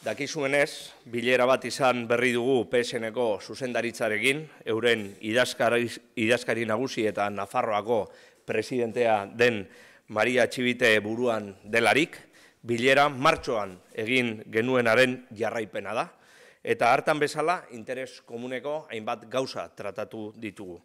Dakizuenez, bilera bat izan berri dugu PSN-eko zuzendaritzarekin, euren idazkari nagusi eta Nafarroako presidentea den Maria Txibite buruan delarik, bilera martxoan egin genuenaren jarraipena da, eta hartan bezala interes komuneko hainbat gauza tratatu ditugu.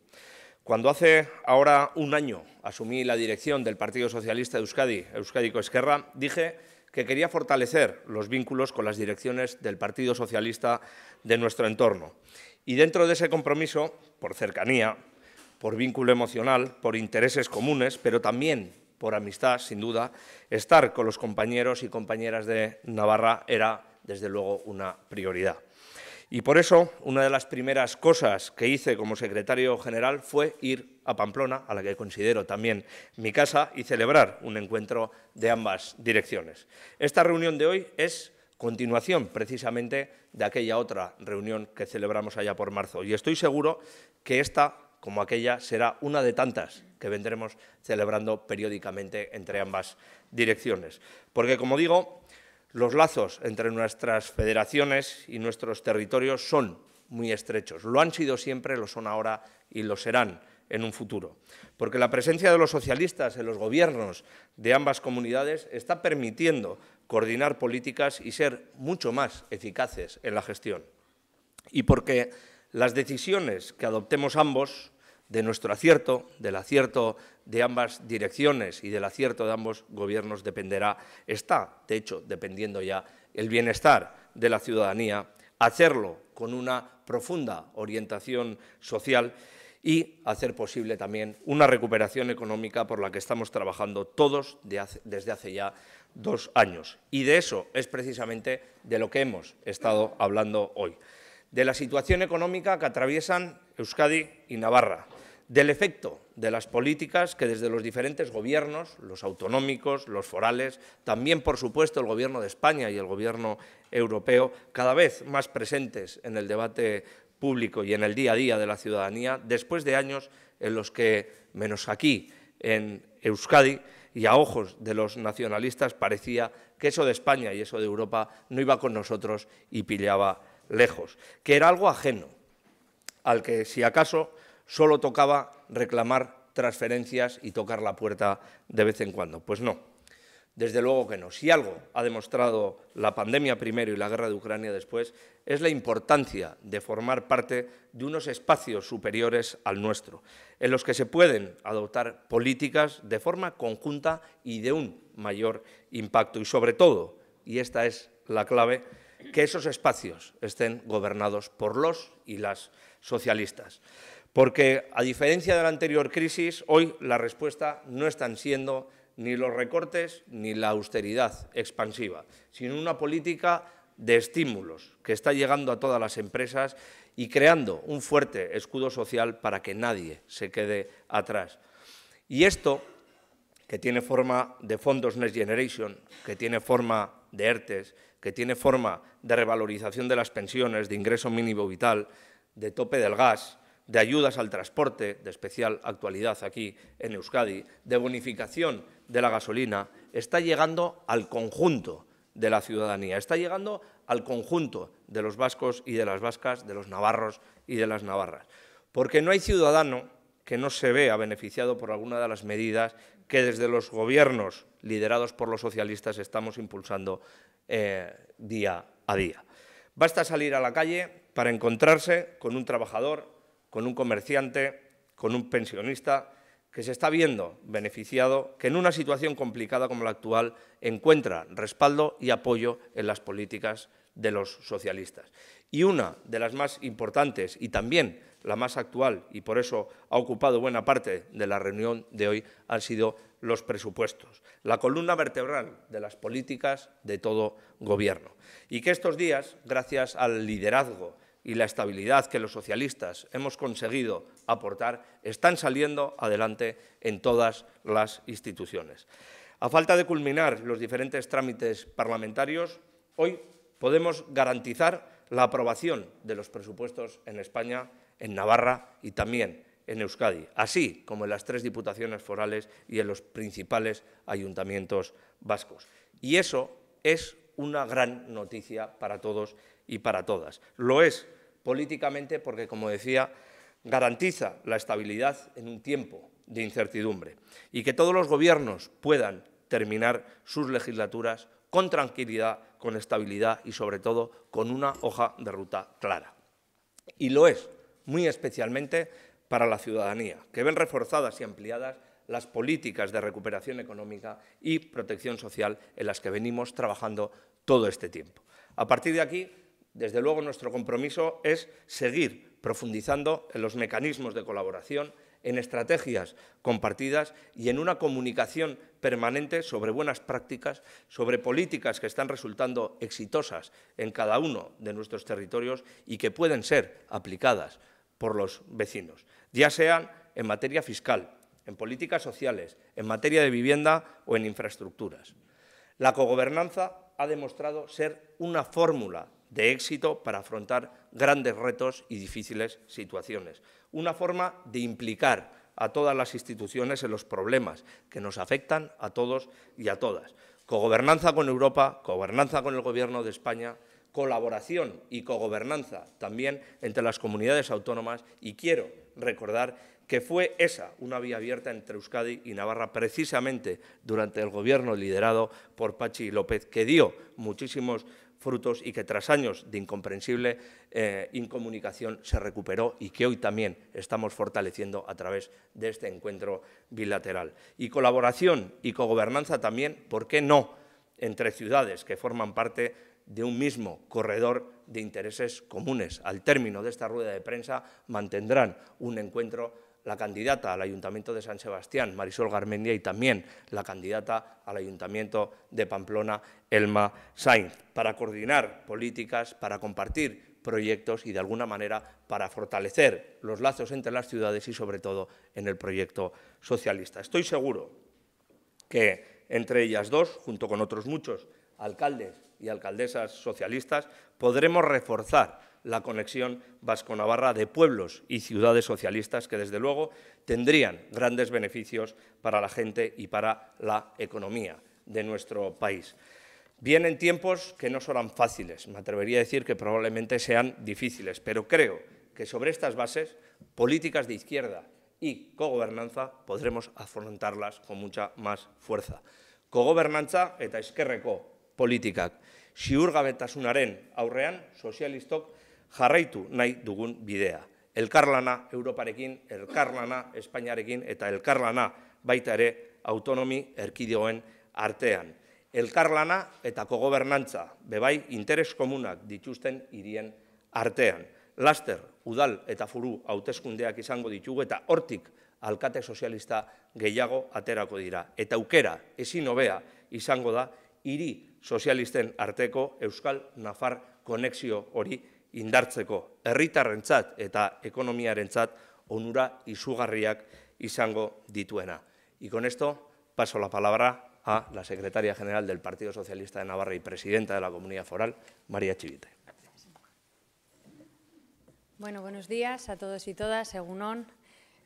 Cuando hace ahora un año asumí la dirección del Partido Socialista de Euskadi, Euskadiko Eskerra, dije que quería fortalecer los vínculos con las direcciones del Partido Socialista de nuestro entorno. Y dentro de ese compromiso, por cercanía, por vínculo emocional, por intereses comunes, pero también por amistad, sin duda, estar con los compañeros y compañeras de Navarra era, desde luego, una prioridad. Y por eso, una de las primeras cosas que hice como secretario general fue ir a Pamplona, a la que considero también mi casa, y celebrar un encuentro de ambas direcciones. Esta reunión de hoy es continuación precisamente de aquella otra reunión que celebramos allá por marzo. Y estoy seguro que esta, como aquella, será una de tantas que vendremos celebrando periódicamente entre ambas direcciones. Porque, como digo, los lazos entre nuestras federaciones y nuestros territorios son muy estrechos. Lo han sido siempre, lo son ahora y lo serán en un futuro. Porque la presencia de los socialistas en los gobiernos de ambas comunidades está permitiendo coordinar políticas y ser mucho más eficaces en la gestión. Y porque las decisiones que adoptemos ambos, de nuestro acierto, del acierto de ambas direcciones y del acierto de ambos gobiernos dependerá, está, de hecho, dependiendo ya el bienestar de la ciudadanía, hacerlo con una profunda orientación social y hacer posible también una recuperación económica por la que estamos trabajando todos desde hace ya dos años. Y de eso es precisamente de lo que hemos estado hablando hoy. De la situación económica que atraviesan Euskadi y Navarra, del efecto de las políticas que desde los diferentes gobiernos, los autonómicos, los forales, también por supuesto el Gobierno de España y el Gobierno europeo, cada vez más presentes en el debate público y en el día a día de la ciudadanía después de años en los que, menos aquí, en Euskadi, y a ojos de los nacionalistas parecía que eso de España y eso de Europa no iba con nosotros y pillaba lejos, que era algo ajeno, al que si acaso solo tocaba reclamar transferencias y tocar la puerta de vez en cuando. Pues no, desde luego que no. Si algo ha demostrado la pandemia primero y la guerra de Ucrania después, es la importancia de formar parte de unos espacios superiores al nuestro, en los que se pueden adoptar políticas de forma conjunta y de un mayor impacto. Y sobre todo, y esta es la clave, que esos espacios estén gobernados por los y las socialistas. Porque, a diferencia de la anterior crisis, hoy la respuesta no están siendo ni los recortes ni la austeridad expansiva, sino una política de estímulos que está llegando a todas las empresas y creando un fuerte escudo social para que nadie se quede atrás. Y esto, que tiene forma de fondos Next Generation, que tiene forma de ERTES, que tiene forma de revalorización de las pensiones, de ingreso mínimo vital, de tope del gas, de ayudas al transporte, de especial actualidad aquí en Euskadi, de bonificación de la gasolina está llegando al conjunto de la ciudadanía, está llegando al conjunto de los vascos y de las vascas, de los navarros y de las navarras. Porque no hay ciudadano que no se vea beneficiado por alguna de las medidas que desde los gobiernos liderados por los socialistas estamos impulsando eh, día a día. Basta salir a la calle para encontrarse con un trabajador, con un comerciante, con un pensionista, que se está viendo beneficiado, que en una situación complicada como la actual encuentra respaldo y apoyo en las políticas de los socialistas. Y una de las más importantes y también la más actual, y por eso ha ocupado buena parte de la reunión de hoy, han sido los presupuestos, la columna vertebral de las políticas de todo gobierno. Y que estos días, gracias al liderazgo y la estabilidad que los socialistas hemos conseguido aportar están saliendo adelante en todas las instituciones. A falta de culminar los diferentes trámites parlamentarios, hoy podemos garantizar la aprobación de los presupuestos en España, en Navarra y también en Euskadi, así como en las tres diputaciones forales y en los principales ayuntamientos vascos. Y eso es una gran noticia para todos y para todas. Lo es políticamente porque, como decía, garantiza la estabilidad en un tiempo de incertidumbre y que todos los gobiernos puedan terminar sus legislaturas con tranquilidad, con estabilidad y, sobre todo, con una hoja de ruta clara. Y lo es, muy especialmente para la ciudadanía, que ven reforzadas y ampliadas las políticas de recuperación económica y protección social en las que venimos trabajando todo este tiempo. A partir de aquí, desde luego nuestro compromiso es seguir profundizando en los mecanismos de colaboración, en estrategias compartidas y en una comunicación permanente sobre buenas prácticas, sobre políticas que están resultando exitosas en cada uno de nuestros territorios y que pueden ser aplicadas por los vecinos, ya sean en materia fiscal, en políticas sociales, en materia de vivienda o en infraestructuras. La cogobernanza ha demostrado ser una fórmula de éxito para afrontar grandes retos y difíciles situaciones. Una forma de implicar a todas las instituciones en los problemas que nos afectan a todos y a todas. Cogobernanza con Europa, cogobernanza con el Gobierno de España, colaboración y cogobernanza también entre las comunidades autónomas y quiero recordar que fue esa una vía abierta entre Euskadi y Navarra precisamente durante el gobierno liderado por Pachi López, que dio muchísimos frutos y que tras años de incomprensible eh, incomunicación se recuperó y que hoy también estamos fortaleciendo a través de este encuentro bilateral. Y colaboración y cogobernanza también, ¿por qué no?, entre ciudades que forman parte de un mismo corredor de intereses comunes. Al término de esta rueda de prensa mantendrán un encuentro la candidata al Ayuntamiento de San Sebastián, Marisol Garmendia, y también la candidata al Ayuntamiento de Pamplona, Elma Sainz, para coordinar políticas, para compartir proyectos y, de alguna manera, para fortalecer los lazos entre las ciudades y, sobre todo, en el proyecto socialista. Estoy seguro que entre ellas dos, junto con otros muchos alcaldes y alcaldesas socialistas, podremos reforzar la conexión vasco-navarra de pueblos y ciudades socialistas que, desde luego, tendrían grandes beneficios para la gente y para la economía de nuestro país. Vienen tiempos que no serán fáciles, me atrevería a decir que probablemente sean difíciles, pero creo que sobre estas bases, políticas de izquierda y cogobernanza podremos afrontarlas con mucha más fuerza. Cogobernantza eta eskerreko politikak. Siurgabetasunaren aurrean, sozialistok jarraitu nahi dugun bidea. Elkarlana Europarekin, elkarlana Espainiarekin eta elkarlana baita ere autonomi erkidioen artean. Elkarlana eta kogobernantza, bebai interes komunak dituzten hirien artean. Laster, udal eta furu hauteskundeak izango ditugu eta hortik alkate sozialista gehiago aterako dira. Eta aukera ezin hobea izango da hiri sozialisten arteko Euskal Nafar konexio hori indartzeko, herritarrentzat eta ekonomiarentzat onura y izango dituena. Y con esto paso la palabra a la secretaria general del Partido Socialista de Navarra y presidenta de la Comunidad Foral, María Chivite. Bueno, buenos días a todos y todas, Egunon.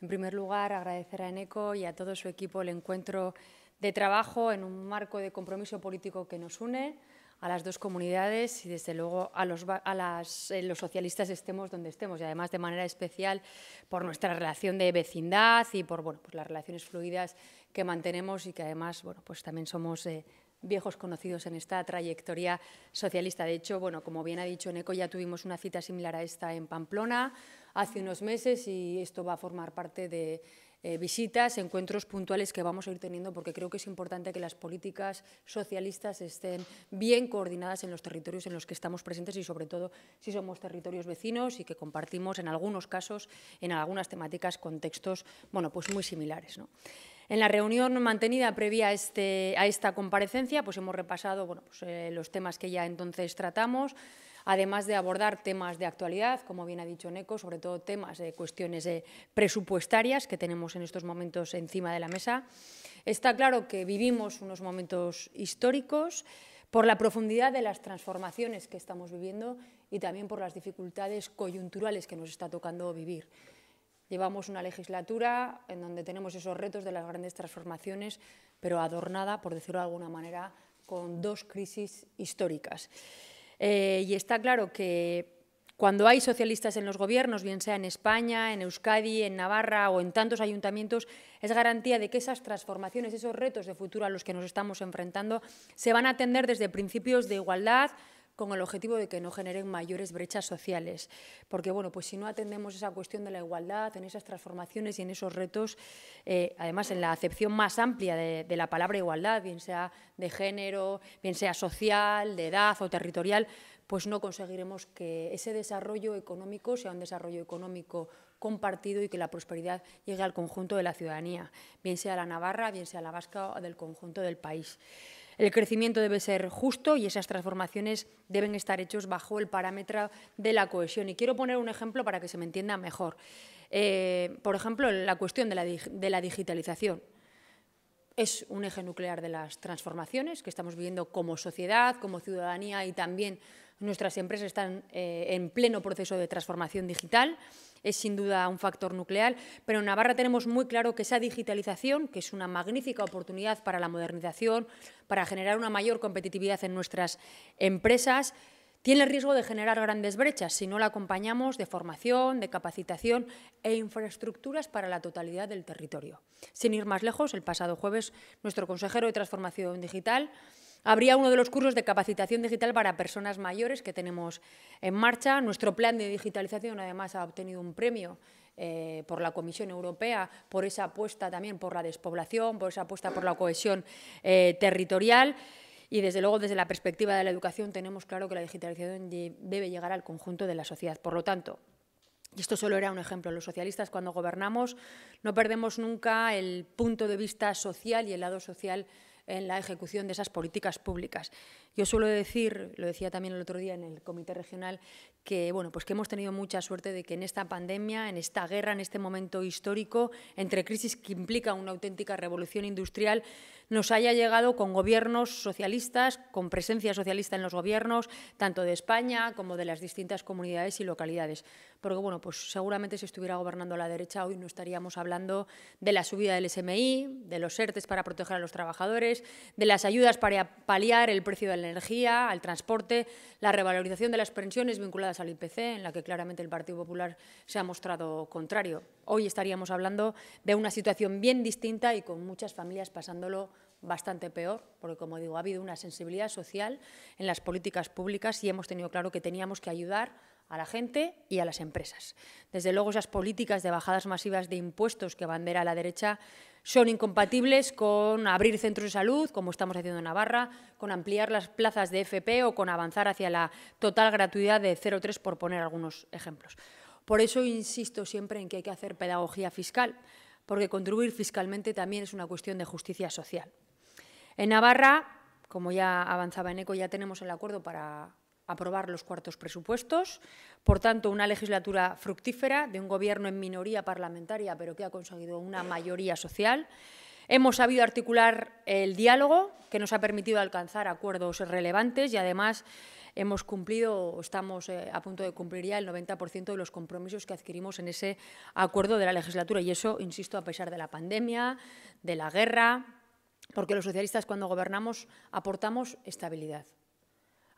En primer lugar, agradecer a Eneco y a todo su equipo el encuentro de trabajo en un marco de compromiso político que nos une, a las dos comunidades y desde luego a los, a las, eh, los socialistas estemos donde estemos y además de manera especial por nuestra relación de vecindad y por bueno, pues las relaciones fluidas que mantenemos y que además bueno, pues también somos eh, viejos conocidos en esta trayectoria socialista. De hecho, bueno, como bien ha dicho Neco, ya tuvimos una cita similar a esta en Pamplona hace unos meses y esto va a formar parte de eh, visitas, encuentros puntuales que vamos a ir teniendo, porque creo que es importante que las políticas socialistas estén bien coordinadas en los territorios en los que estamos presentes y, sobre todo, si somos territorios vecinos y que compartimos, en algunos casos, en algunas temáticas, contextos bueno, pues muy similares. En la reunión mantenida previa este, a, esta comparecencia, pues hemos repasado bueno, pues, eh, los temas que ya entonces tratamos, además de abordar temas de actualidad, como bien ha dicho Neco, sobre todo temas de cuestiones presupuestarias que tenemos en estos momentos encima de la mesa. Está claro que vivimos unos momentos históricos por la profundidad de las transformaciones que estamos viviendo y también por las dificultades coyunturales que nos está tocando vivir. Llevamos una legislatura en donde tenemos esos retos de las grandes transformaciones, pero adornada, por decirlo de alguna manera, con dos crisis históricas. Eh, y está claro que cuando hay socialistas en los gobiernos, bien sea en España, en Euskadi, en Navarra o en tantos ayuntamientos, es garantía de que esas transformaciones, esos retos de futuro a los que nos estamos enfrentando, se van a atender desde principios de igualdad, con el objetivo de que no generen mayores brechas sociales. Porque, bueno, pues si no atendemos esa cuestión de la igualdad, en esas transformaciones y en esos retos, eh, además en la acepción más amplia de, de, la palabra igualdad, bien sea de género, bien sea social, de edad o territorial, pues no conseguiremos que ese desarrollo económico sea un desarrollo económico compartido y que la prosperidad llegue al conjunto de la ciudadanía, bien sea la Navarra, bien sea la Vasca o del conjunto del país. El crecimiento debe ser justo y esas transformaciones deben estar hechas bajo el parámetro de la cohesión. Y quiero poner un ejemplo para que se me entienda mejor. Eh, por ejemplo, la cuestión de la, digitalización es un eje nuclear de las transformaciones que estamos viviendo como sociedad, como ciudadanía y también nuestras empresas están eh, en pleno proceso de transformación digital es sin duda un factor nuclear, pero en Navarra tenemos muy claro que esa digitalización, que es una magnífica oportunidad para la modernización, para generar una mayor competitividad en nuestras empresas, tiene el riesgo de generar grandes brechas si no la acompañamos de formación, de capacitación e infraestructuras para la totalidad del territorio. Sin ir más lejos, el pasado jueves nuestro consejero de Transformación Digital habría uno de los cursos de capacitación digital para personas mayores que tenemos en marcha. Nuestro plan de digitalización, además, ha obtenido un premio eh, por la Comisión Europea, por esa apuesta también por la despoblación, por esa apuesta por la cohesión eh, territorial. Y desde luego, desde la perspectiva de la educación, tenemos claro que la digitalización debe llegar al conjunto de la sociedad. Por lo tanto, y esto solo era un ejemplo, los socialistas cuando gobernamos no perdemos nunca el punto de vista social y el lado social en la ejecución de esas políticas públicas. Yo suelo decir, lo decía también el otro día en el comité regional, que bueno, pues que hemos tenido mucha suerte de que en esta pandemia, en esta guerra, en este momento histórico, entre crisis que implica una auténtica revolución industrial, nos haya llegado con gobiernos socialistas, con presencia socialista en los gobiernos, tanto de España como de las distintas comunidades y localidades. Porque bueno, pues seguramente si estuviera gobernando la derecha hoy no estaríamos hablando de la subida del SMI, de los ERTES para proteger a los trabajadores, de las ayudas para paliar el precio de la energía, al transporte, la revalorización de las pensiones vinculadas al IPC, en la que claramente el Partido Popular se ha mostrado contrario. Hoy estaríamos hablando de una situación bien distinta y con muchas familias pasándolo bastante peor, porque como digo, ha habido una sensibilidad social en las políticas públicas y hemos tenido claro que teníamos que ayudar a la gente y a las empresas. Desde luego, esas políticas de bajadas masivas de impuestos que bandera la derecha son incompatibles con abrir centros de salud, como estamos haciendo en Navarra, con ampliar las plazas de FP o con avanzar hacia la total gratuidad de 0,3, por poner algunos ejemplos. Por eso insisto siempre en que hay que hacer pedagogía fiscal, porque contribuir fiscalmente también es una cuestión de justicia social. En Navarra, como ya avanzaba en ECO, ya tenemos el acuerdo para aprobar los cuartos presupuestos. Por tanto, una legislatura fructífera de un gobierno en minoría parlamentaria, pero que ha conseguido una mayoría social. Hemos sabido articular el diálogo, que nos ha permitido alcanzar acuerdos relevantes y, además, hemos cumplido, estamos eh, a punto de cumplir ya el 90% de los compromisos que adquirimos en ese acuerdo de la legislatura. Y eso, insisto, a pesar de la pandemia, de la guerra, porque los socialistas cuando gobernamos aportamos estabilidad.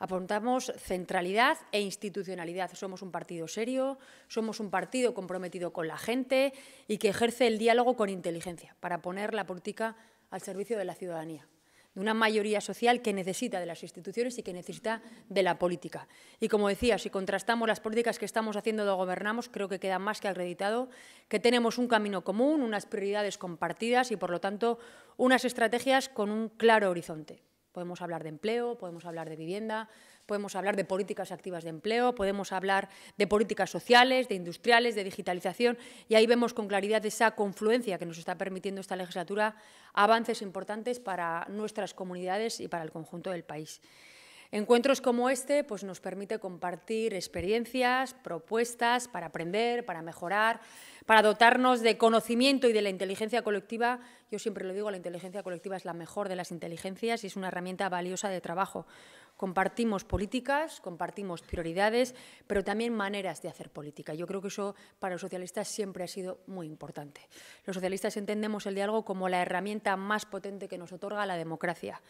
Apuntamos centralidad e institucionalidad. Somos un partido serio, somos un partido comprometido con la gente y que ejerce el diálogo con inteligencia para poner la política al servicio de la ciudadanía de una mayoría social que necesita de las instituciones y que necesita de la política. Y como decía, si contrastamos las políticas que estamos haciendo o Gobernamos, creo que queda más que acreditado que tenemos un camino común, unas prioridades compartidas y, por lo tanto, unas estrategias con un claro horizonte. Podemos hablar de empleo, podemos hablar de vivienda, podemos hablar de políticas activas de empleo, podemos hablar de políticas sociales, de industriales, de digitalización, y ahí vemos con claridad esa confluencia que nos está permitiendo esta legislatura avances importantes para nuestras comunidades y para el conjunto del país. Encuentros como este pues, nos permite compartir experiencias, propuestas para aprender, para mejorar, para dotarnos de conocimiento y de la inteligencia colectiva. Yo siempre lo digo, la inteligencia colectiva es la mejor de las inteligencias y es una herramienta valiosa de trabajo. Compartimos políticas, compartimos prioridades, pero también maneras de hacer política. Yo creo que eso para los socialistas siempre ha sido muy importante. Los socialistas entendemos el diálogo como la herramienta más potente que nos otorga la democracia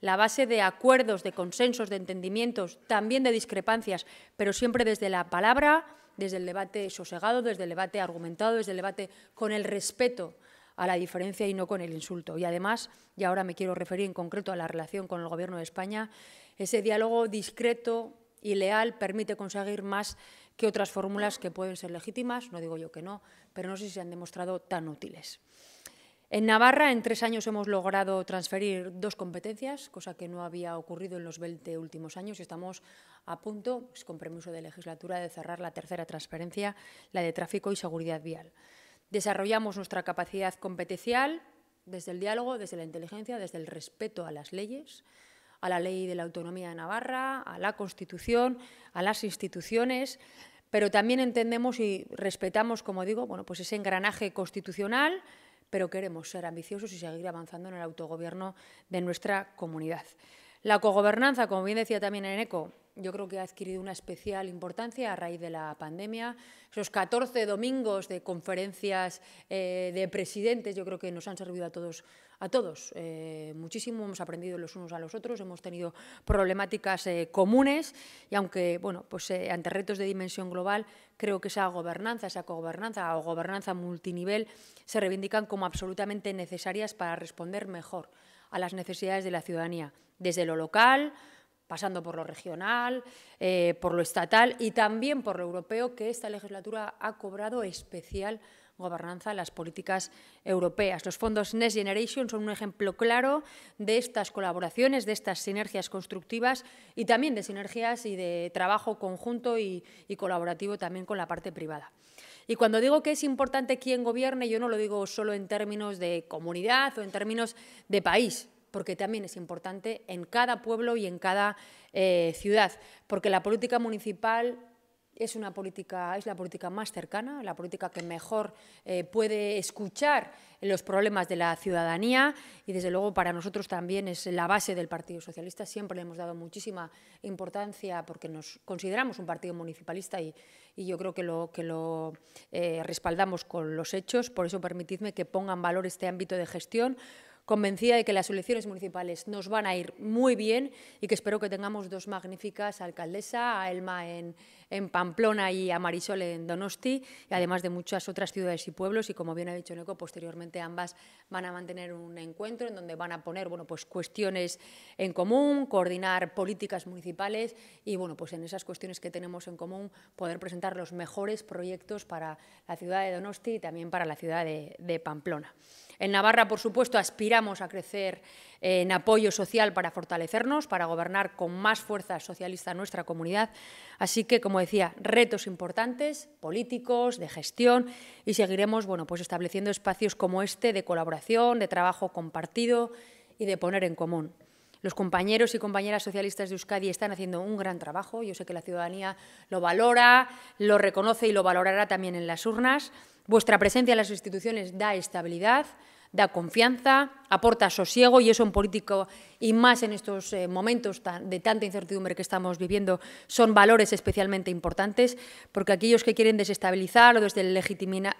la base de acuerdos, de consensos, de entendimientos, también de discrepancias, pero siempre desde la palabra, desde el debate sosegado, desde el debate argumentado, desde el debate con el respeto a la diferencia y no con el insulto. Y además, y ahora me quiero referir en concreto a la relación con el Gobierno de España, ese diálogo discreto y leal permite conseguir más que otras fórmulas que pueden ser legítimas, no digo yo que no, pero no sé si se han demostrado tan útiles. En Navarra, en tres años hemos logrado transferir dos competencias, cosa que no había ocurrido en los 20 últimos años, y estamos a punto, pues, con permiso de legislatura, de cerrar la tercera transferencia, la de tráfico y seguridad vial. Desarrollamos nuestra capacidad competencial desde el diálogo, desde la inteligencia, desde el respeto a las leyes, a la ley de la autonomía de Navarra, a la Constitución, a las instituciones, pero también entendemos y respetamos, como digo, bueno, pues ese engranaje constitucional, pero queremos ser ambiciosos y seguir avanzando en el autogobierno de nuestra comunidad. La cogobernanza, como bien decía también en ECO, yo creo que ha adquirido una especial importancia a raíz de la pandemia. Esos 14 domingos de conferencias eh, de presidentes yo creo que nos han servido a todos. A todos eh, muchísimo hemos aprendido los unos a los otros, hemos tenido problemáticas eh, comunes y aunque bueno, pues ante retos de dimensión global, creo que esa gobernanza, esa cogobernanza o gobernanza multinivel se reivindican como absolutamente necesarias para responder mejor a las necesidades de la ciudadanía, desde lo local, pasando por lo regional, eh, por lo estatal y también por lo europeo, que esta legislatura ha cobrado especial gobernanza a las políticas europeas. Los fondos Next Generation son un ejemplo claro de estas colaboraciones, de estas sinergias constructivas y también de sinergias y de trabajo conjunto y, y colaborativo también con la parte privada. Y cuando digo que es importante quién gobierne, yo no lo digo solo en términos de comunidad o en términos de país, porque también es importante en cada pueblo y en cada eh, ciudad, porque la política municipal es una política es la política más cercana la política que mejor eh, puede escuchar los problemas de la ciudadanía y desde luego para nosotros también es la base del Partido Socialista siempre le hemos dado muchísima importancia porque nos consideramos un partido municipalista y, yo creo que lo que lo eh, respaldamos con los hechos por eso permitidme que ponga en valor este ámbito de gestión convencida de que las elecciones municipales nos van a ir muy bien y que espero que tengamos dos magníficas alcaldesa, a Elma en, en Pamplona y a Marisol en Donosti, y además de muchas otras ciudades y pueblos. Y como bien ha dicho Neco, posteriormente ambas van a mantener un encuentro en donde van a poner bueno, pues cuestiones en común, coordinar políticas municipales y bueno, pues en esas cuestiones que tenemos en común poder presentar los mejores proyectos para la ciudad de Donosti y también para la ciudad de Pamplona. En Navarra, por supuesto, aspiramos a crecer en apoyo social para fortalecernos, para gobernar con más fuerza socialista nuestra comunidad. Así que, como decía, retos importantes, políticos, de gestión, y seguiremos bueno, pues estableciendo espacios como este de colaboración, de trabajo compartido y de poner en común. Los compañeros y compañeras socialistas de Euskadi están haciendo un gran trabajo. Yo sé que la ciudadanía lo valora, lo reconoce y lo valorará también en las urnas. Vuestra presencia en las instituciones da estabilidad, da confianza, aporta sosiego y eso en político y más en estos eh, momentos de tanta incertidumbre que estamos viviendo son valores especialmente importantes porque aquellos que quieren desestabilizar o deslegitimar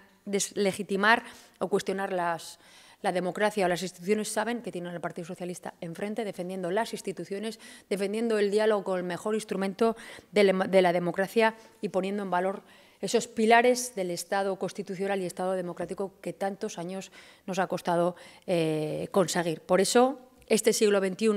o cuestionar la democracia o las instituciones saben que tienen al Partido Socialista enfrente, defendiendo las instituciones, defendiendo el diálogo con el mejor instrumento de la democracia y poniendo en valor esos pilares del Estado constitucional y Estado democrático que tantos años nos ha costado eh, conseguir. Por eso, este siglo XXI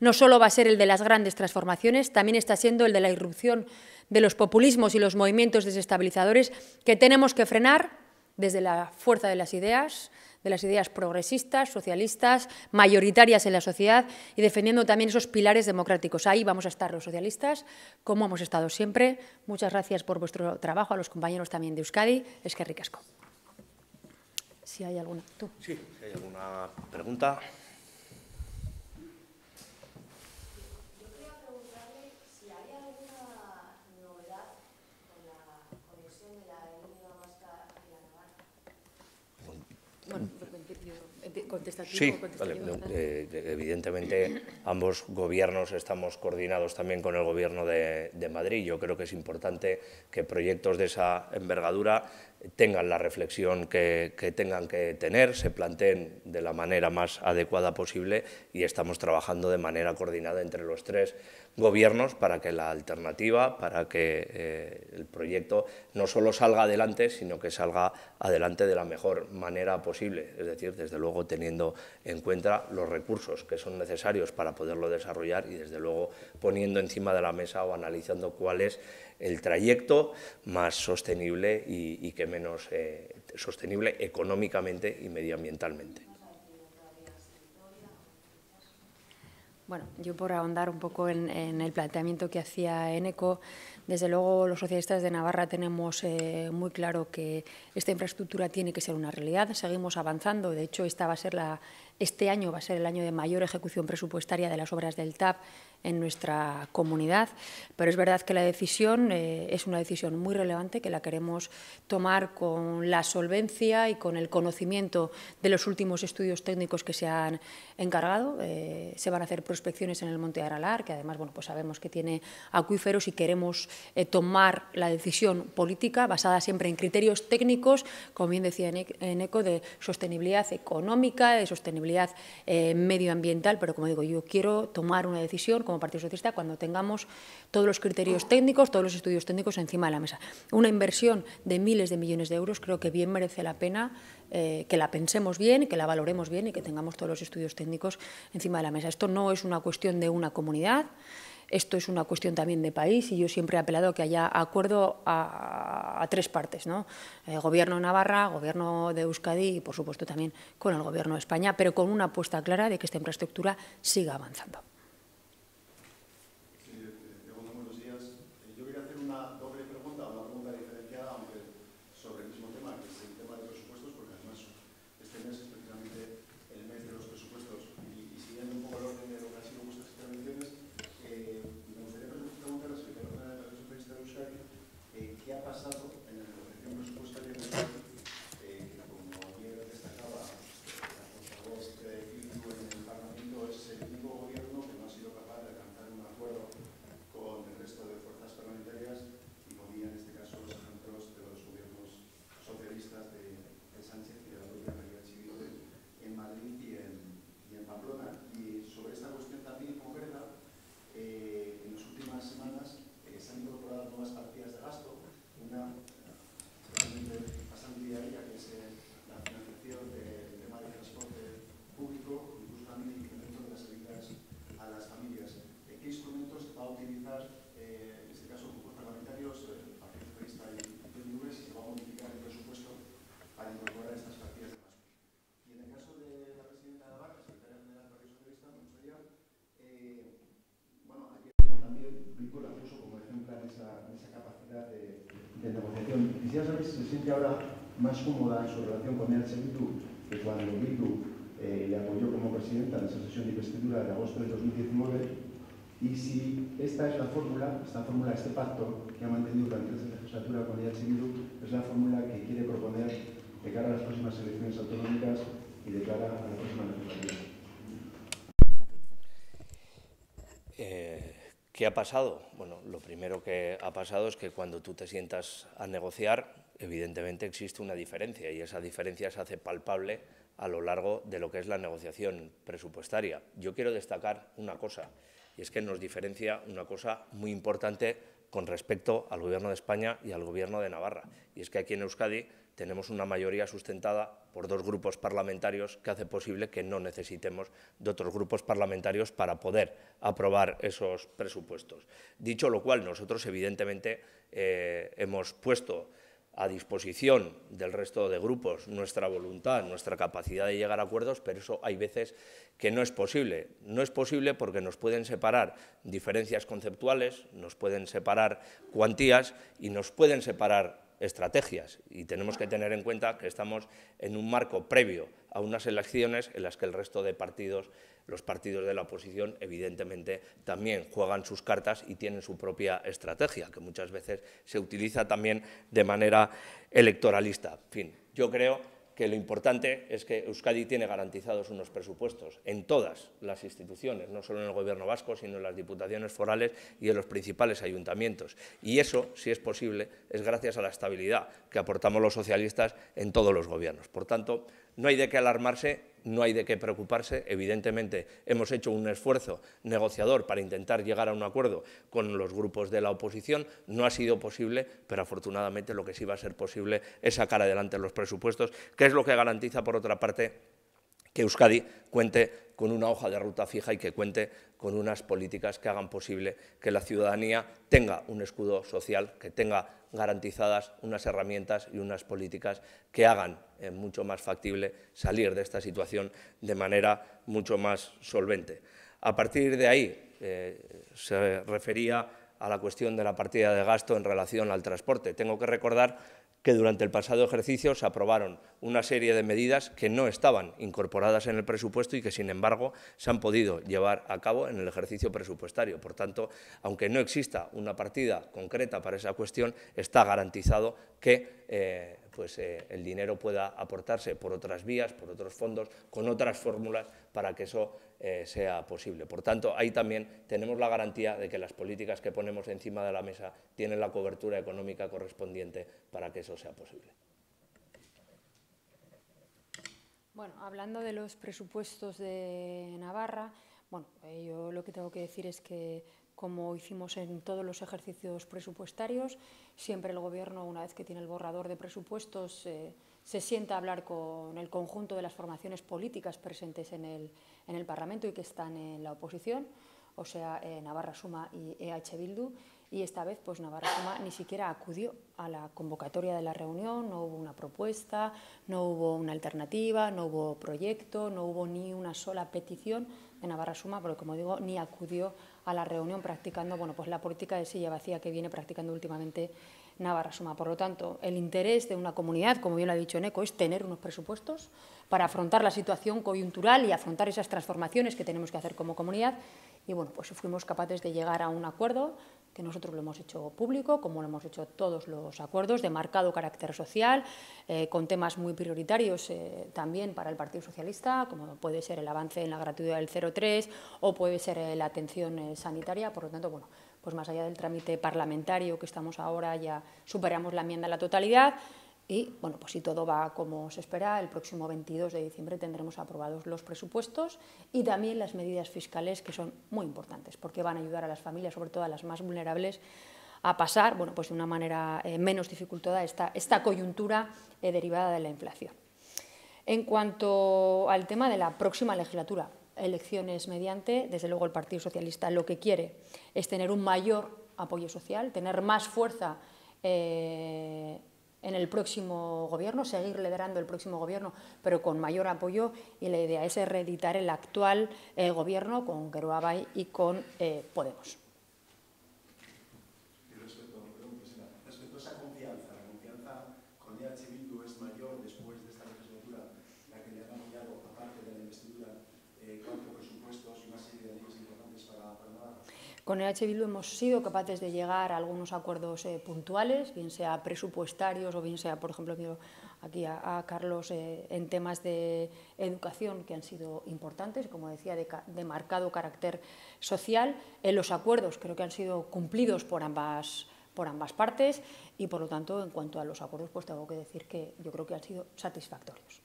no solo va a ser el de las grandes transformaciones, también está siendo el de la irrupción de los populismos y los movimientos desestabilizadores que tenemos que frenar desde la fuerza de las ideas, de las ideas progresistas, socialistas, mayoritarias en la sociedad y defendiendo también esos pilares democráticos. Ahí vamos a estar los socialistas, como hemos estado siempre. Muchas gracias por vuestro trabajo, a los compañeros también de Euskadi. Es que ricasco. Si hay alguna. Tú. Sí, si hay alguna pregunta. Bueno, sí, evidentemente ambos gobiernos estamos coordinados también con el gobierno de Madrid. Yo creo que es importante que proyectos de esa envergadura tengan la reflexión que, tengan que tener, se planteen de la manera más adecuada posible y estamos trabajando de manera coordinada entre los tres gobiernos para que la alternativa, para que eh, el proyecto no solo salga adelante, sino que salga adelante de la mejor manera posible, es decir, desde luego teniendo en cuenta los recursos que son necesarios para poderlo desarrollar y desde luego poniendo encima de la mesa o analizando cuáles es el trayecto más sostenible y, que menos eh, sostenible económicamente y medioambientalmente. Bueno, yo por ahondar un poco en, el planteamiento que hacía Eneco, desde luego los socialistas de Navarra tenemos eh, muy claro que esta infraestructura tiene que ser una realidad, seguimos avanzando, de hecho esta va a ser la, este año va a ser el año de mayor ejecución presupuestaria de las obras del TAP, en nuestra comunidad. Pero es verdad que la decisión eh, es una decisión muy relevante que la queremos tomar con la solvencia y con el conocimiento de los últimos estudios técnicos que se han encargado. Eh, se van a hacer prospecciones en el Monte Aralar, que además bueno, pues sabemos que tiene acuíferos y queremos eh, tomar la decisión política basada siempre en criterios técnicos, como bien decía en Eco de sostenibilidad económica, de sostenibilidad medioambiental, pero como digo, yo quiero tomar una decisión Partido Socialista cuando tengamos todos los criterios técnicos, todos los estudios técnicos encima de la mesa. Una inversión de miles de millones de euros creo que bien merece la pena eh, que la pensemos bien, que la valoremos bien y que tengamos todos los estudios técnicos encima de la mesa. Esto no es una cuestión de una comunidad, esto es una cuestión también de país y yo siempre he apelado a que haya acuerdo a, tres partes, ¿no? Eh, gobierno de Navarra, gobierno de Euskadi y, por supuesto, también con el gobierno de España, pero con una apuesta clara de que esta infraestructura siga avanzando. la puso como ejemplo de esa, esa capacidad de, de, negociación. Quisiera saber si se siente ahora más cómoda en su relación con el Bildu que cuando el eh, le apoyó como presidenta en esa sesión de investidura de agosto de 2019 y si esta es la fórmula, esta fórmula, este pacto que ha mantenido durante esta legislatura con el Bildu es la fórmula que quiere proponer de cara a las próximas elecciones autonómicas y de cara a la próxima legislatura. Eh, ¿Qué ha pasado? Bueno, lo primero que ha pasado es que cuando tú te sientas a negociar, evidentemente existe una diferencia y esa diferencia se hace palpable a lo largo de lo que es la negociación presupuestaria. Yo quiero destacar una cosa, y es que nos diferencia una cosa muy importante con respecto al Gobierno de España y al Gobierno de Navarra. Y es que aquí en Euskadi tenemos una mayoría sustentada por dos grupos parlamentarios que hace posible que no necesitemos de otros grupos parlamentarios para poder aprobar esos presupuestos. Dicho lo cual, nosotros evidentemente eh, hemos puesto a disposición del resto de grupos nuestra voluntad, nuestra capacidad de llegar a acuerdos, pero eso hay veces que no es posible. No es posible porque nos pueden separar diferencias conceptuales, nos pueden separar cuantías y nos pueden separar estrategias y tenemos que tener en cuenta que estamos en un marco previo a unas elecciones en las que el resto de partidos, los partidos de la oposición, evidentemente también juegan sus cartas y tienen su propia estrategia, que muchas veces se utiliza también de manera electoralista. En fin, yo creo que lo importante es que Euskadi tiene garantizados unos presupuestos en todas las instituciones, no solo en el Gobierno vasco, sino en las diputaciones forales y en los principales ayuntamientos. Y eso, si es posible, es gracias a la estabilidad que aportamos los socialistas en todos los gobiernos. Por tanto, no hay de qué alarmarse no hay de qué preocuparse. Evidentemente, hemos hecho un esfuerzo negociador para intentar llegar a un acuerdo con los grupos de la oposición. No ha sido posible, pero afortunadamente lo que sí va a ser posible es sacar adelante los presupuestos, que es lo que garantiza, por otra parte, que Euskadi cuente con una hoja de ruta fija y que cuente con unas políticas que hagan posible que la ciudadanía tenga un escudo social, que tenga garantizadas unas herramientas y unas políticas que hagan eh, mucho más factible salir de esta situación de manera mucho más solvente. A partir de ahí eh, se refería a la cuestión de la partida de gasto en relación al transporte. Tengo que recordar que durante el pasado ejercicio se aprobaron una serie de medidas que no estaban incorporadas en el presupuesto y que, sin embargo, se han podido llevar a cabo en el ejercicio presupuestario. Por tanto, aunque no exista una partida concreta para esa cuestión, está garantizado que... Eh, pues, eh, el dinero pueda aportarse por otras vías, por otros fondos, con otras fórmulas para que eso eh, sea posible. Por tanto, ahí también tenemos la garantía de que las políticas que ponemos encima de la mesa tienen la cobertura económica correspondiente para que eso sea posible. Bueno, hablando de los presupuestos de Navarra, bueno, eh, yo lo que tengo que decir es que como hicimos en todos los ejercicios presupuestarios. Siempre el Gobierno, una vez que tiene el borrador de presupuestos, eh, se sienta a hablar con el conjunto de las formaciones políticas presentes en el, Parlamento y que están en la oposición, o sea, eh, Navarra Suma y EH Bildu, y esta vez pues Navarra Suma ni siquiera acudió a la convocatoria de la reunión, no hubo una propuesta, no hubo una alternativa, no hubo proyecto, no hubo ni una sola petición de Navarra Suma, porque como digo, ni acudió a la reunión practicando bueno, pues la política de silla vacía que viene practicando últimamente Navarra Suma. Por lo tanto, el interés de una comunidad, como bien lo ha dicho Eneco, es tener unos presupuestos para afrontar la situación coyuntural y afrontar esas transformaciones que tenemos que hacer como comunidad. Y bueno, pues fuimos capaces de llegar a un acuerdo que nosotros lo hemos hecho público, como lo hemos hecho todos los acuerdos de marcado carácter social, eh, con temas muy prioritarios eh, también para el Partido Socialista, como puede ser el avance en la gratuidad del 03 o puede ser eh, la atención sanitaria. Por lo tanto, bueno, pues más allá del trámite parlamentario que estamos ahora, ya superamos la enmienda en la totalidad. Y bueno, pues si todo va como se espera, el próximo 22 de diciembre tendremos aprobados los presupuestos y también las medidas fiscales que son muy importantes porque van a ayudar a las familias, sobre todo a las más vulnerables, a pasar bueno, pues de una manera eh, menos dificultada esta, coyuntura eh, derivada de la inflación. En cuanto al tema de la próxima legislatura, elecciones mediante, desde luego el Partido Socialista lo que quiere es tener un mayor apoyo social, tener más fuerza. Eh, en el próximo gobierno, seguir liderando el próximo gobierno, pero con mayor apoyo, y la idea es reeditar el actual eh, gobierno con Geroabay y con eh, Podemos. Con el Bildu hemos sido capaces de llegar a algunos acuerdos eh, puntuales, bien sea presupuestarios o bien sea, por ejemplo, quiero aquí a, Carlos eh, en temas de educación que han sido importantes, como decía, de, marcado carácter social. En eh, los acuerdos creo que han sido cumplidos por por ambas partes y, por lo tanto, en cuanto a los acuerdos, pues tengo que decir que yo creo que han sido satisfactorios.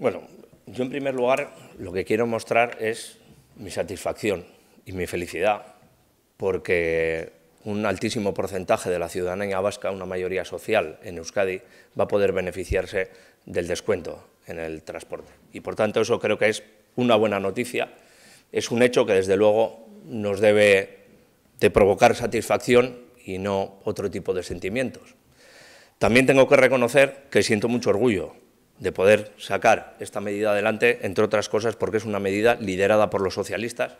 Bueno, yo en primer lugar lo que quiero mostrar es mi satisfacción y mi felicidad, porque un altísimo porcentaje de la ciudadanía vasca, una mayoría social en Euskadi, va a poder beneficiarse del descuento en el transporte. Y por tanto eso creo que es una buena noticia, es un hecho que desde luego nos debe de provocar satisfacción y no otro tipo de sentimientos. También tengo que reconocer que siento mucho orgullo de poder sacar esta medida adelante, entre otras cosas porque es una medida liderada por los socialistas,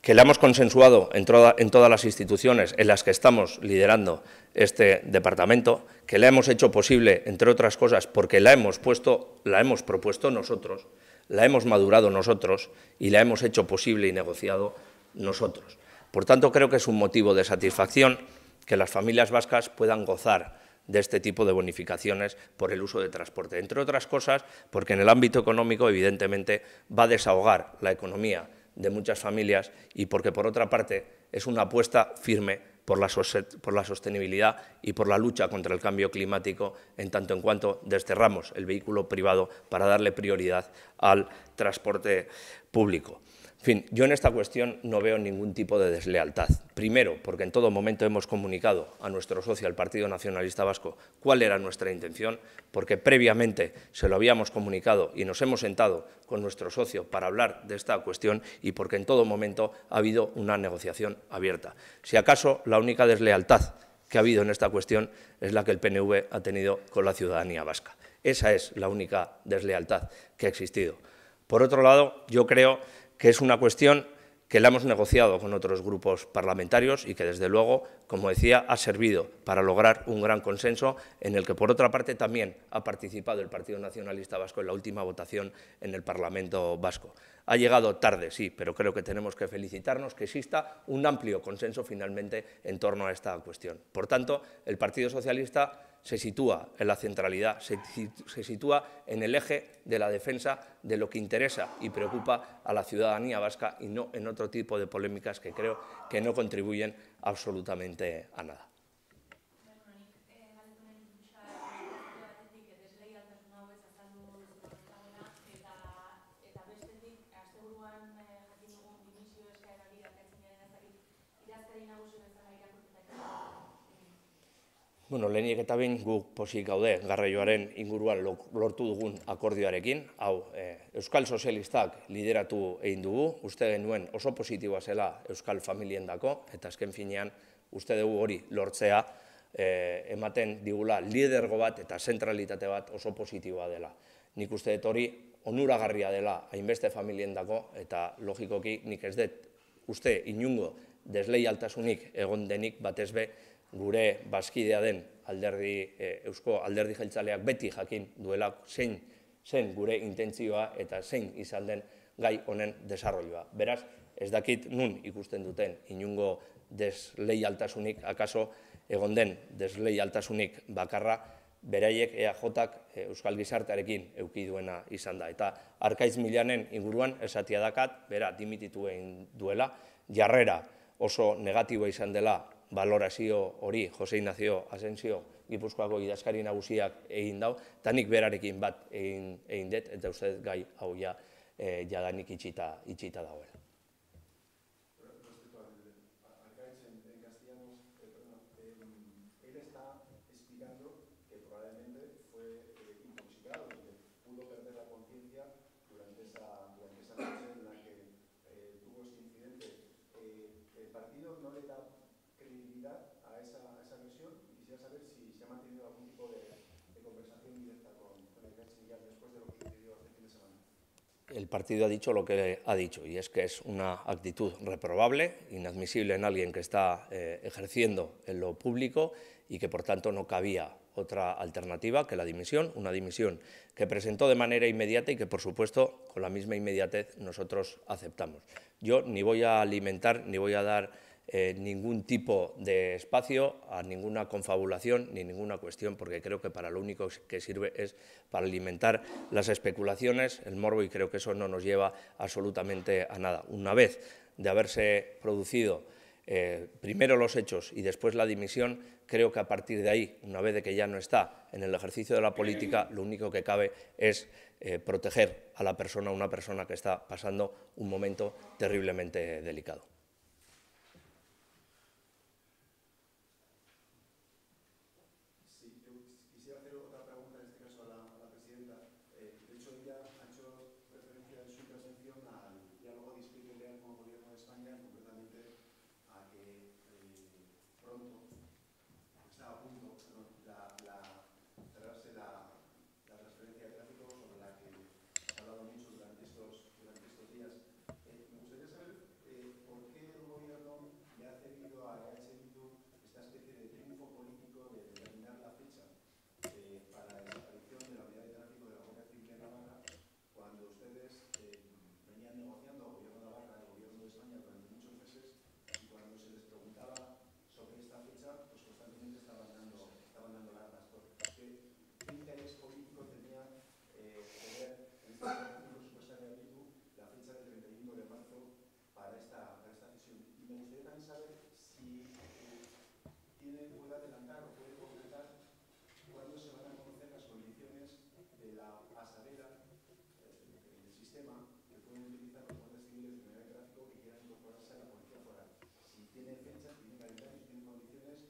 que la hemos consensuado en, todas las instituciones en las que estamos liderando este departamento, que la hemos hecho posible, entre otras cosas, porque la hemos puesto, la hemos propuesto nosotros, la hemos madurado nosotros y la hemos hecho posible y negociado nosotros. Por tanto, creo que es un motivo de satisfacción que las familias vascas puedan gozar de este tipo de bonificaciones por el uso de transporte. Entre otras cosas, porque en el ámbito económico, evidentemente, va a desahogar la economía de muchas familias y porque, por otra parte, es una apuesta firme por la, por la, sostenibilidad y por la lucha contra el cambio climático, en tanto en cuanto desterramos el vehículo privado para darle prioridad al transporte público. En fin, yo en esta cuestión no veo ningún tipo de deslealtad. Primero, porque en todo momento hemos comunicado a nuestro socio, al Partido Nacionalista Vasco, cuál era nuestra intención, porque previamente se lo habíamos comunicado y nos hemos sentado con nuestro socio para hablar de esta cuestión y porque en todo momento ha habido una negociación abierta. Si acaso la única deslealtad que ha habido en esta cuestión es la que el PNV ha tenido con la ciudadanía vasca. Esa es la única deslealtad que ha existido. Por otro lado, yo creo que es una cuestión que la hemos negociado con otros grupos parlamentarios y que, desde luego, como decía, ha servido para lograr un gran consenso en el que, por otra parte, también ha participado el Partido Nacionalista Vasco en la última votación en el Parlamento Vasco. Ha llegado tarde, sí, pero creo que tenemos que felicitarnos que exista un amplio consenso finalmente en torno a esta cuestión. Por tanto, el Partido Socialista se sitúa en la centralidad, se, sitúa en el eje de la defensa de lo que interesa y preocupa a la ciudadanía vasca y no en otro tipo de polémicas que creo que no contribuyen absolutamente a nada. Bueno, lehenik eta bain guk posik gaude garraioaren inguruan lortu dugun akordioarekin. Hau, eh, Euskal Sozialistak lideratu egin dugu, uste genuen oso positiboa zela Euskal Familiendako, eta azken finean uste dugu hori lortzea eh, ematen digula lidergo bat eta zentralitate bat oso positiboa dela. Nik uste dut hori onuragarria dela hainbeste Familiendako, eta logikoki nik ez dut uste inungo desleialtasunik egon denik batez be, gure bazkidea den alderdi, eh, eusko alderdi jeltzaleak beti jakin duela zein, zein gure intentzioa eta zein izan den gai honen desarroioa. Beraz, ez dakit nun ikusten duten inungo deslei altasunik, akaso egon den deslei altasunik bakarra, beraiek EAJak eh, Euskal Gizartearekin euki duena izan da. Eta arkaiz milanen inguruan esatia dakat, bera dimititu duela, jarrera oso negatiboa izan dela balorazio hori, Jose Ignacio Asensio, Gipuzkoako idazkari nagusiak egin dau, eta nik berarekin bat egin dut, eta uste gai hau ja, eh, jadanik itxita dagoen. partido ha dicho lo que ha dicho y es que es una actitud reprobable, inadmisible en alguien que está eh, ejerciendo en lo público y que por tanto no cabía otra alternativa que la dimisión, una dimisión que presentó de manera inmediata y que por supuesto con la misma inmediatez nosotros aceptamos. Yo ni voy a alimentar ni voy a dar eh, ningún tipo de espacio, a ninguna confabulación ni ninguna cuestión, porque creo que para lo único que sirve es para alimentar las especulaciones, el morbo, y creo que eso no nos lleva absolutamente a nada. Una vez de haberse producido eh, primero los hechos y después la dimisión, creo que a partir de ahí, una vez de que ya no está en el ejercicio de la política, lo único que cabe es eh, proteger a la persona, una persona que está pasando un momento terriblemente delicado. tiene fechas, tiene calendarios, tiene condiciones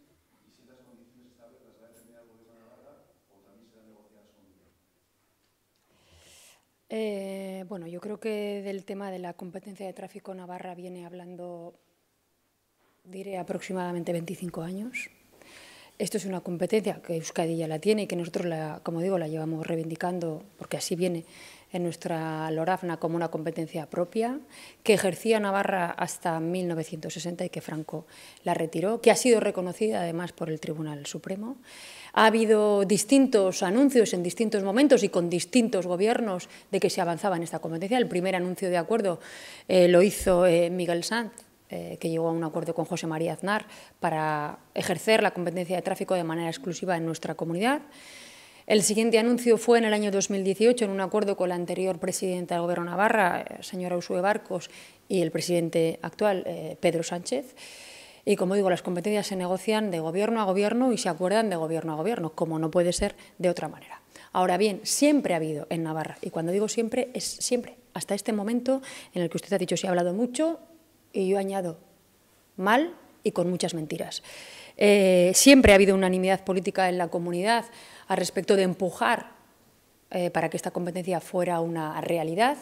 y si las condiciones estables las va a determinar el gobierno de Navarra o también serán negociadas con ellos? eh, bueno, yo creo que del tema de la competencia de tráfico Navarra viene hablando, diré, aproximadamente 25 años. Esto es una competencia que Euskadi ya la tiene y que nosotros, la, como digo, la llevamos reivindicando porque así viene en nuestra Lorafna como una competencia propia, que ejercía Navarra hasta 1960 y que Franco la retiró, que ha sido reconocida además por el Tribunal Supremo. Ha habido distintos anuncios en distintos momentos y con distintos gobiernos de que se avanzaba en esta competencia. El primer anuncio de acuerdo eh, lo hizo eh, Miguel Sanz, eh, que llegó a un acuerdo con José María Aznar para ejercer la competencia de tráfico de manera exclusiva en nuestra comunidad. El siguiente anuncio fue en el año 2018, en un acuerdo con la anterior presidenta del Gobierno Navarra, eh, señora Usue Barcos, y el presidente actual, eh, Pedro Sánchez. Y como digo, las competencias se negocian de gobierno a gobierno y se acuerdan de gobierno a gobierno, como no puede ser de otra manera. Ahora bien, siempre ha habido en Navarra, y cuando digo siempre, es siempre, hasta este momento en el que usted ha dicho, se ha hablado mucho, y yo añado, mal y con muchas mentiras. Eh, siempre ha habido unanimidad política en la comunidad respecto de empujar eh, para que esta competencia fuera una realidad.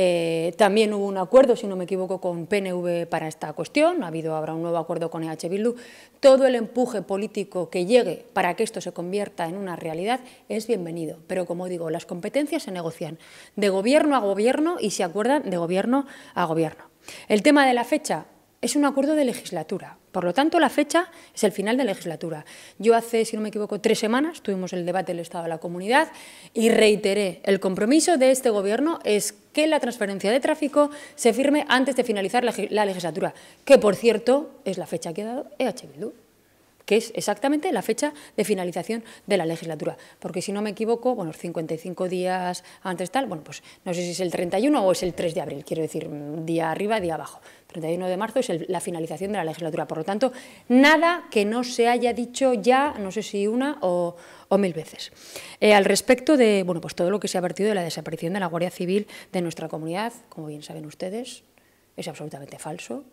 Eh, también hubo un acuerdo, si no me equivoco, con PNV para esta cuestión, ha habido ahora un nuevo acuerdo con EH Bildu. Todo el empuje político que llegue para que esto se convierta en una realidad es bienvenido, pero como digo, las competencias se negocian de gobierno a gobierno y se acuerdan de gobierno a gobierno. El tema de la fecha, es un acuerdo de legislatura. Por lo tanto, la fecha es el final de legislatura. Yo hace, si no me equivoco, tres semanas tuvimos el debate del Estado de la Comunidad y reiteré, el compromiso de este Gobierno es que la transferencia de tráfico se firme antes de finalizar la, legislatura, que, por cierto, es la fecha que ha dado EH que es exactamente la fecha de finalización de la legislatura, porque si no me equivoco, bueno, 55 días antes tal, bueno, pues no sé si es el 31 o es el 3 de abril, quiero decir, mm, día arriba, día abajo. 31 de marzo es la finalización de la legislatura, por lo tanto, nada que no se haya dicho ya, no sé si una o, mil veces. Eh, al respecto de bueno, pues todo lo que se ha vertido de la desaparición de la Guardia Civil de nuestra comunidad, como bien saben ustedes, es absolutamente falso,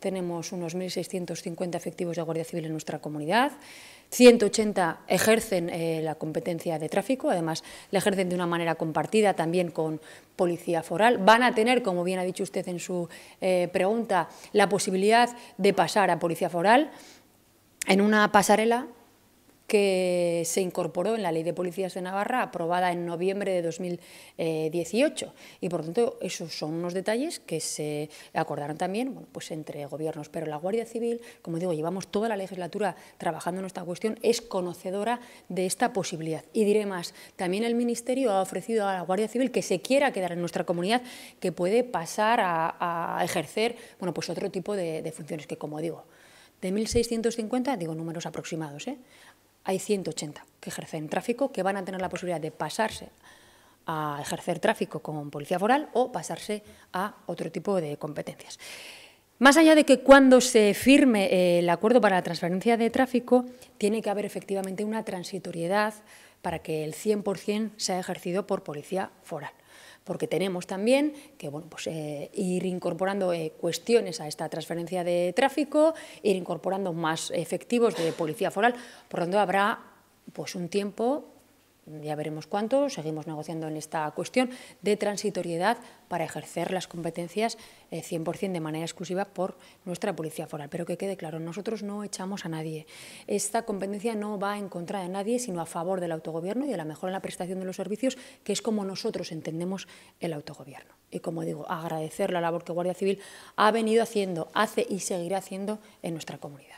tenemos unos 1.650 efectivos de Guardia Civil en nuestra comunidad, 180 ejercen eh, la competencia de tráfico, además la ejercen de una manera compartida también con Policía Foral. Van a tener, como bien ha dicho usted en su eh, pregunta, la posibilidad de pasar a Policía Foral en una pasarela que se incorporó en la Ley de Policías de Navarra, aprobada en noviembre de 2018. Y por lo tanto, esos son unos detalles que se acordaron también pues entre gobiernos. Pero la Guardia Civil, como digo, llevamos toda la legislatura trabajando en esta cuestión, es conocedora de esta posibilidad. Y diré más, también el Ministerio ha ofrecido a la Guardia Civil que se quiera quedar en nuestra comunidad, que puede pasar a, ejercer bueno, pues otro tipo de, de funciones que, como digo, de 1.650, digo números aproximados, ¿eh? hay 180 que ejercen tráfico, que van a tener la posibilidad de pasarse a ejercer tráfico con policía foral o pasarse a otro tipo de competencias. Más allá de que cuando se firme eh, el acuerdo para la transferencia de tráfico, tiene que haber efectivamente una transitoriedad para que el 100% sea ejercido por policía foral porque tenemos también que bueno, pues, eh, ir incorporando eh, cuestiones a esta transferencia de tráfico, ir incorporando más efectivos de policía foral, por lo tanto habrá pues, un tiempo ya veremos cuánto, seguimos negociando en esta cuestión de transitoriedad para ejercer las competencias 100% eh, de manera exclusiva por nuestra Policía Foral. Pero que quede claro, nosotros no echamos a nadie. Esta competencia no va en contra de nadie, sino a favor del autogobierno y de la mejora en la prestación de los servicios, que es como nosotros entendemos el autogobierno. Y como digo, agradecer la labor que Guardia Civil ha venido haciendo, hace y seguirá haciendo en nuestra comunidad.